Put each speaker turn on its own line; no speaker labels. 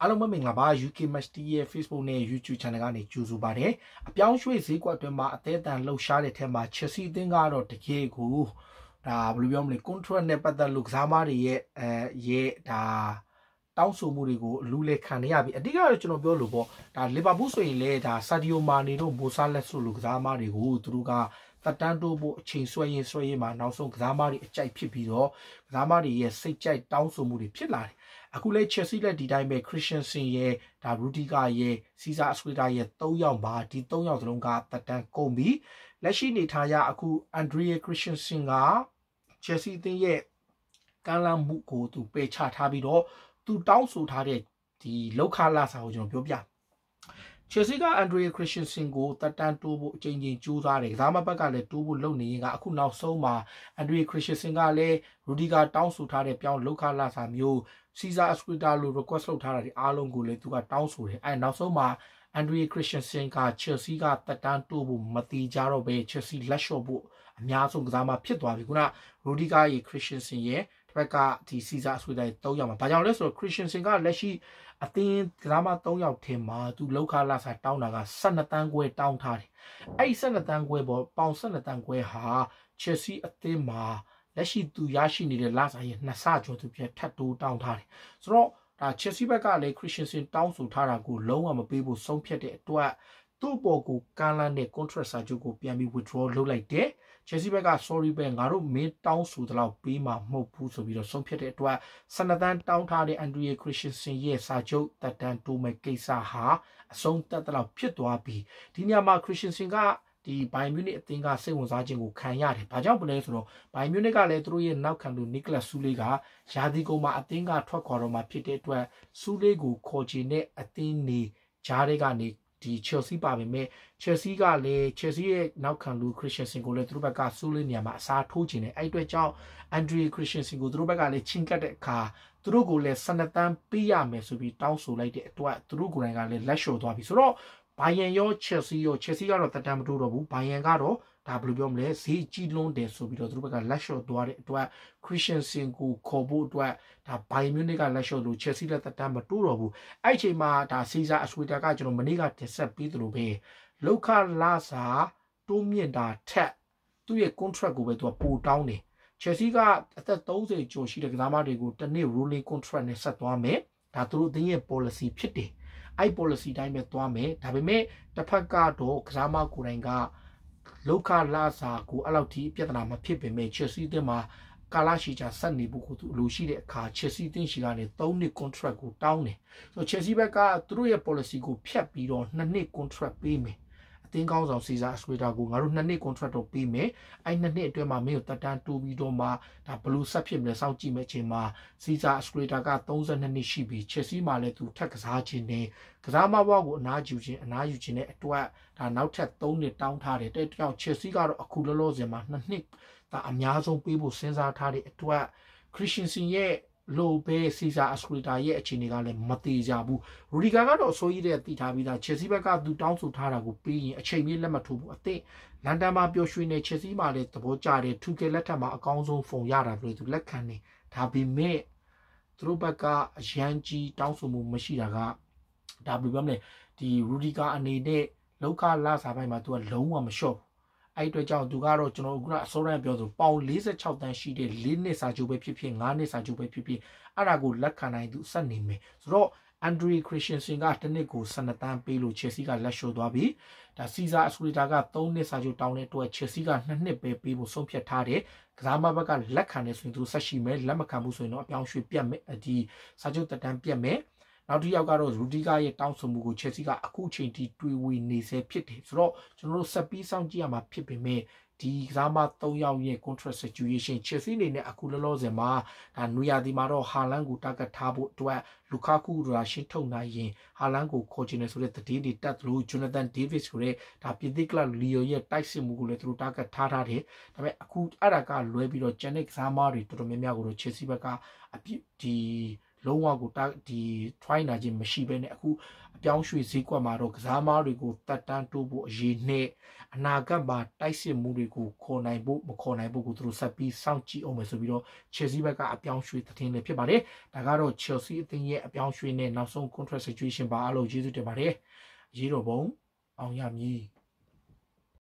အားလုံးပဲမင်္ဂလာပါ UK Match TV ရဲ့ Facebook နဲ့ YouTube Channel ကနေကြိုဆိုပါတယ်အပြောင်းရွှေ့ဈေးကွက်အတွင်းမှာအသေးအတန်လှုပ်ရှားတဲ့ထဲမှာ Chelsea အသင်းကတော့တကယ်ကိုဒါဘယ်လိုပြောမလဲ contract နဲ့ပတ်သက်လို့ကစားမတွေရဲ့အဲရဲ့ဒါတောင်းဆိုမှုတွေကိုအလူးလဲခံရပြီအဓိကတော့ကျွန်တော်ပြောလို့ပေါ့ဒါလီဗာပူးဆိုရင်လည်းဒါဆာဒီယိုမာနီတို့မိုဆာလက်ဆိုလိုကစားမတွေကိုသူတို့ကတက်တန်းတိုးဖို့အချိန်ဆွဲရင်ဆွဲရင်မှာနောက်ဆုံးကစားမတွေအကြိုက်ဖြစ်ပြီးတော့ကစားမတွေရဲ့စိတ်ကြိုက်တောင်းဆိုမှုတွေဖြစ်လာတယ်အခုလဲ Chelsea လက်ဒီတိုင်းပဲ Christensen ရဲ့ဒါ Rudiger ရဲ့ Cesar Aspilicueta ရဲ့၃ယောက်ပါဒီ၃ယောက်စလုံးကတက်တန်းကုန်ပြီလက်ရှိနေထားရအခု Andrea Christensen က Chelsea အသင်းရဲ့ကမ်းလှမ်းမှုကိုသူပယ်ချထားပြီးတော့သူတောင်းဆိုထားတဲ့ဒီလောက်ခလာစာကိုကျွန်တော်ပြောပြချယ်ဆီကအန်ဒရီခရစ်ရှင်စင်ကိုတက်တန်းတိုးဖို့အချိန်ချင်းကြိုးစားတယ်ကစားမဘက်ကလည်းတိုးဖို့လုပ်နေရင်ကအခုနောက်ဆုံးမှာအန်ဒရီခရစ်ရှင်စင်ကလည်းရူဒီဂါတောင်းဆိုထားတဲ့ပြောင်းလောက်ခလာစာမျိုးစီဇာအစကွီတာလို request လုပ်ထားတာဒီအားလုံးကိုလည်းသူကတောင်းဆိုတယ်အဲနောက်ဆုံးမှာအန်ဒရီခရစ်ရှင်စင်ကချယ်ဆီကတက်တန်းတိုးဖို့မတိကြတော့ဘဲချယ်ဆီလက်လျှော့ဖို့အများဆုံးကစားမဖြစ်သွားပြီခုနရူဒီဂါရဲ့ခရစ်ရှင်စင်ရဲ့ဘက်ကဒီစီဇာအဆွေတိုင်း၃ယောက်မှာဘာကြောင့်လဲဆိုတော့ Christiansen ကလက်ရှိအသင်းကစားမ၃ယောက်ထဲမှာသူလောက်ခလာစာတောင်းတာက12တန်းခွဲတောင်းထားတယ်အဲ့12တန်းခွဲပေါ်ပေါင်12တန်းခွဲဟာ Chelsea အသင်းမှာလက်ရှိသူရရှိနေတဲ့လစာရဲ့နှစ်ဆကျော်သူပြတ်ထပ်တိုးတောင်းထားတယ်ဆိုတော့ဒါ Chelsea ဘက်ကလည်း Christiansen တောင်းဆိုထားတာကိုလုံးဝမပေးဖို့ဆုံးဖြတ်တဲ့အတွက်သူ့ပေါ်ကိုကာလာနဲ့ contract စာချုပ်ကိုပြန်ပြီး withdraw လုပ်လိုက်တယ် Chelsea ဘက်က sorry ပဲငါတို့မင်းတောင်းဆိုသလောက်ပေးမှာမဟုတ်ဘူးဆိုပြီးတော့ဆုံးဖြတ်တဲ့အတွက်12တန်းတောင်းထားတဲ့ Andrea Christensen ရဲ့စာချုပ်တက်တန်းတိုးမဲ့ကိစ္စဟာအဆုံးသတ်သလောက်ဖြစ်သွားပြီးဒီညမှာ Christensen ကဒီဘိုင်မြူနစ်အသင်းကစိတ်ဝင်စားခြင်းကိုခံရတယ်။ဘာကြောင့်မလဲဆိုတော့ဘိုင်မြူနစ်ကလည်းသူတို့ရဲ့နောက်ခံသူနီကလပ်ဆူလေးကယာဒီကုံမှာအသင်းကထွက်ခွာတော့မှဖြစ်တဲ့အတွက်ဆူလေးကိုခေါ်ချင်တဲ့အသင်းနေဂျားတွေကနေဒီ Chelsea ပါပေမဲ့ Chelsea ကလည်း Chelsea ရဲ့နောက်ခံလူ Christensen ကိုလည်းသူတို့ဘက်ကစိုးလေးနေရာမှာအစားထိုးခြင်းနဲ့အဲ့အတွက်ကြောင့် Andre Christensen ကိုသူတို့ဘက်ကလည်းချင်းကတ်တဲ့အခါသူတို့ကိုလည်း12တန်းပေးရမယ်ဆိုပြီးတောင်းဆိုလိုက်တဲ့အတွက်သူတို့ကိုယ်တိုင်ကလည်းလက်လျှော်သွားပြီဆိုတော့ Bayern ရော Chelsea ရော Chelsea ကတော့တက်တမ်းမတိုးတော့ဘူး Bayern ကတော့ဒါဘယ်လိုပြောမလဲဈေးကြီးလွန်းတယ်ဆိုပြီးတော့သူတို့ဘက်ကလက်လျှော့သွားတဲ့အတွက် Christensen ကိုခေါ်ဖို့အတွက်ဒါ Bayern Munich ကလက်လျှော့လို့ Chelsea လက်သက်တမ်းမတိုးတော့ဘူးအဲ့ချိန်မှာဒါ Caesar Aswita ကကျွန်တော်မနေ့ကတင်ဆက်ပြီးသလိုပဲလောက်ခလာစာတိုးမြင့်တာထက်သူ့ရဲ့ contract ကိုပဲသူကပိုတောင်းတယ် Chelsea ကအသက်30ကျော်ရှိတဲ့ကစားသမားတွေကိုတစ်နှစ် rolling contract နဲ့ဆက်သွားမယ်ဒါသူတို့တင်းရဲ့ policy ဖြစ်တယ်အဲ့ policy တိုင်းပဲသွားမယ်ဒါပေမဲ့တစ်ဖက်ကတော့ကစားမကိုယ်တိုင်ကလောက်ခလာစာကိုအဲ့လောက်ထိပြဿနာမဖြစ်ပေမဲ့ Chelsea တင်မှာကာလရှိချာဆက်နေဖို့ကိုသူလိုရှိတဲ့အခါ Chelsea တင်ရှိကနေ3နှစ် contract ကိုတောင်းတယ်ဆိုတော့ Chelsea ဘက်ကသူတို့ရဲ့ policy ကိုဖျက်ပြီးတော့2နှစ် contract ပေးမယ်သင်းကောင်းဆောင်စီစာအစကွေတာကိုငါတို့နှစ်နှစ် contract တော့ပေးမယ်အဲ့နှစ်နှစ်အတွင်းမှာမင်းကိုတက်တန်းတူပြီးတော့မှဒါဘလူးဆက်ဖြစ်မယ်စောင့်ကြည့်မယ်အချိန်မှာစီစာအစကွေတာက32နှစ်ရှိပြီချက်စီမှာလည်းသူထက်ကစားခြင်းနဲ့ကစားမဘွားကိုအနားယူခြင်းအနားယူခြင်းနဲ့အတွက်ဒါနောက်ထပ်3နှစ်တောင်းထားတယ်တဲ့တောင်ချက်စီကတော့အခုလောလောဆယ်မှာနှစ်နှစ်ဒါအများဆုံးပေးဖို့စဉ်းစားထားတဲ့အတွက်ခရစ်ရှင်စင်ရဲ့လိုပဲစီစာအစကူတာရဲ့အခြေအနေကလည်းမသေးကြဘူးရူဒီဂါကတော့အစိုးရတဲ့တည်ထားပြီးသားချယ်ဆီဘက်ကသူတောင်းဆိုထားတာကိုပြီးရင်အချိန်မီလက်မထိုးဘူးအသင့်လန်ဒန်မှာပျော်ရွှင်နေချယ်ဆီမှာလည်းသဘောကျတယ်ထူကယ်လက်ထက်မှာအကောင်းဆုံးဖုန်ရတာလို့သူလက်ခံနေဒါပေမဲ့သူတို့ဘက်ကအရန်ကြီးတောင်းဆိုမှုမရှိတာကဒါဘယ်လိုပြောမလဲဒီရူဒီဂါအနေနဲ့လောကလာစာပိုင်းမှာသူကလုံးဝမလျှော့ဘူးအဲ့အတွက်ကြောင့်သူကတော့ကျွန်တော်ခုနအစောရန်ပြောဆိုပေါင်46တန်းရှိတဲ့၄နှစ်စာချုပ်ပဲဖြစ်ဖြစ်၅နှစ်စာချုပ်ပဲဖြစ်ဖြစ်အဲ့ဒါကိုလက်ခံနိုင်သူစက်နေမယ်ဆိုတော့အန်ဒရီခရစ်ရှင်စင်ကတနစ်ကို12တန်းပေးလို့ချက်စီကလက်ရှိုးသွားပြီဒါစီဇာအဆူရီတာက3နှစ်စာချုပ်တောင်းတဲ့အတွက်ချက်စီက2နှစ်ပဲပေးဖို့ဆုံးဖြတ်ထားတယ်ကစားမဘက်ကလက်ခံတယ်ဆိုရင်သူဆက်ရှိမယ်လက်မခံဘူးဆိုရင်တော့အပြောင်းရွှေ့ပြတ်မယ်ဒီစာချုပ်တက်တန်းပြတ်မယ်နောက်တစ်ယောက်ကတော့ရူဒီဂါရဲ့တောင်းဆိုမှုကိုချက်စီကအခုချိန်ထိတွေးဝေနေဆဲဖြစ်တယ်ဆိုတော့ကျွန်တော်တို့ဆက်ပြီးစောင့်ကြည့်ရမှာဖြစ်ပေမဲ့ဒီကစားမ3ယောက်ရဲ့ contract situation ချက်စီနေနဲ့အခုလောလောဆယ်မှာဒါနွေရာသီမှာတော့ဟာလန်ကိုတာဂတ်ထားဖို့အတွက်လူကာကူရာရှင်းထုတ်နိုင်ရင်ဟာလန်ကိုခေါ်ချင်တယ်ဆိုတဲ့သတင်းတွေတက်လို့ Jonathan Davis ဆိုတဲ့ဒါပြည်သစ်ကလပ် Leo ရဲ့တိုက်စစ်မှုကိုလည်းသူတို့တာဂတ်ထားထားတယ်ဒါပေမဲ့အခုအဲ့ဒါကလွဲပြီးတော့ Janet ကစားမတွေတော်တော်များများကိုတော့ချက်စီဘက်ကအပြစ်ဒီလုံးဝကိုဒီ try နိုင်ခြင်းမရှိဘဲနဲ့အခုအပြောင်းရွှေ့ဈေးကွက်မှာတော့ကစားမားတွေကိုတတ်တန်းတိုးဖို့အရေးနဲ့အနာဂတ်မှာတိုက်စစ်မှုတွေကိုခေါ်နိုင်ဖို့မခေါ်နိုင်ဖို့ကိုသူတို့ဆက်ပြီးစောင့်ကြည့်အောင်မယ်ဆိုပြီးတော့ Chelsea ဘက်ကအပြောင်းရွှေ့သတင်းလည်းဖြစ်ပါတယ်ဒါကတော့ Chelsea အသင်းရဲ့အပြောင်းရွှေ့နဲ့နောက်ဆုံး contract situation ပါအလို့ကျေးဇူးတင်ပါတယ်ရေးတော်ပုံအောင်ရမည်